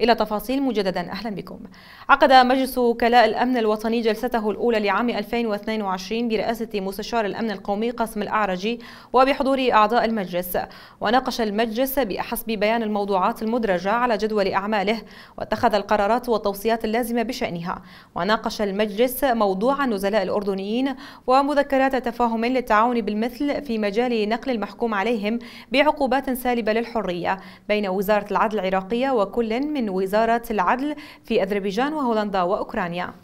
إلى تفاصيل مجددا أهلا بكم عقد مجلس وكلاء الأمن الوطني جلسته الأولى لعام 2022 برئاسة مستشار الأمن القومي قاسم الأعرجي وبحضور أعضاء المجلس وناقش المجلس بحسب بيان الموضوعات المدرجة على جدول أعماله واتخذ القرارات والتوصيات اللازمة بشأنها وناقش المجلس موضوع النزلاء الأردنيين ومذكرات تفاهم للتعاون بالمثل في مجال نقل المحكوم عليهم بعقوبات سالبة للحرية بين وزارة العدل العراقية وكل من من وزارة العدل في أذربيجان وهولندا وأوكرانيا